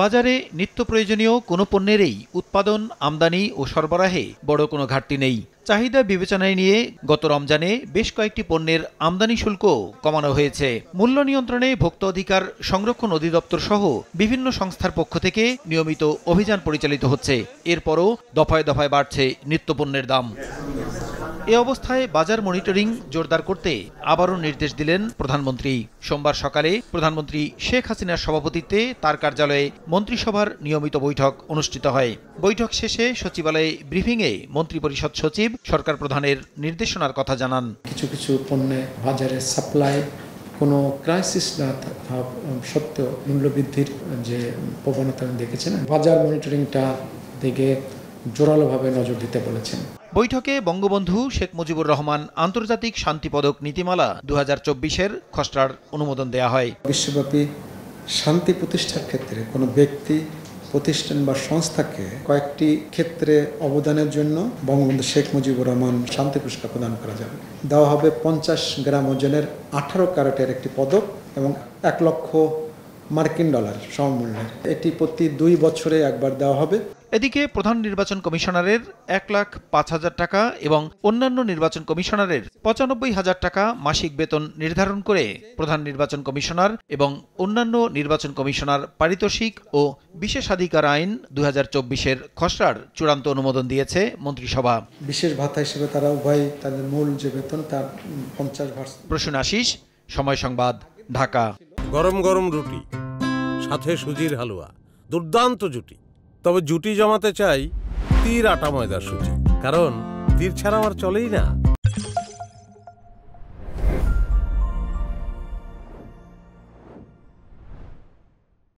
বাজারে নিত্য প্রয়োজনীয় কোনো পণ্যেরই উৎপাদন আমদানি ও সরবরাহে বড় কোনো ঘাটতি নেই চাহিদা বিবেচনায় নিয়ে গত রমজানে বেশ কয়েকটি পণ্যের আমদানি শুল্ক কমানো হয়েছে মূল্য নিয়ন্ত্রণে ভোক্তা অধিকার সংরক্ষণ অধিদপ্তর সহ বিভিন্ন সংস্থার পক্ষ থেকে নিয়মিত অভিযান পরিচালিত হচ্ছে এরপরও দফায় দফায় বাড়ছে নিত্যপণ্যের দাম এ অবস্থায় বাজার মনিটরিং জোরদার করতে আবারও নির্দেশ দিলেন প্রধানমন্ত্রী সোমবার সকালে প্রধানমন্ত্রী শেখ হাসিনার সভাপতিত্বে তার কার্যালয়ে মন্ত্রিসভার নিয়মিত বৈঠক অনুষ্ঠিত হয় বৈঠক শেষে সচিবালয়ে ব্রিফিংয়ে মন্ত্রিপরিষদ সচিব সরকার প্রধানের নির্দেশনার কথা জানান কিছু কিছু পণ্যে বাজারে সাপ্লাই কোনো ক্রাইসিস না সত্ত্বেও মূল্য বৃদ্ধির যে প্রবণতা দেখেছেন বাজার মনিটরিংটা দিকে জোরালোভাবে নজর দিতে বলেছেন বৈঠকে বঙ্গবন্ধু শেখ মুজিবুর রহমান আন্তর্জাতিক শান্তি পদক নীতিমালা দু হাজার চব্বিশের খসড়ার অনুমোদন দেয়া হয় বিশ্বব্যাপী শান্তি প্রতিষ্ঠার ক্ষেত্রে কোনো ব্যক্তি প্রতিষ্ঠান বা সংস্থাকে কয়েকটি ক্ষেত্রে অবদানের জন্য বঙ্গবন্ধু শেখ মুজিবুর রহমান শান্তি পুরস্কার প্রদান করা যাবে দেওয়া হবে পঞ্চাশ গ্রাম ওজনের আঠারো ক্যারেটের একটি পদক এবং এক লক্ষ মার্কিন ডলার সমমূল্যে এটি প্রতি দুই বছরে একবার দেওয়া হবে এদিকে প্রধান নির্বাচন কমিশনারের এক লাখ পাঁচ হাজার টাকা এবং অন্যান্য নির্বাচন কমিশনারের পঁচানব্বই হাজার টাকা মাসিক বেতন নির্ধারণ করে প্রধান নির্বাচন কমিশনার এবং অন্যান্য নির্বাচন কমিশনার পারিতোষিক ও বিশেষাধিকার আইন দু হাজার চব্বিশের খসড়ার চূড়ান্ত অনুমোদন দিয়েছে মন্ত্রিসভা বিশেষ ভাতা হিসেবে তারা উভয় তাদের মূল যে বেতন তার পঞ্চাশ প্রসূন আশিস সময় সংবাদ ঢাকা গরম গরম রুটি সাথে সুজির হালুয়া দুর্দান্ত জুটি তবে জুটি জমাতে চাই তীর আটা ময়দার সুজি কারণ তীর ছাড়া আমার চলেই না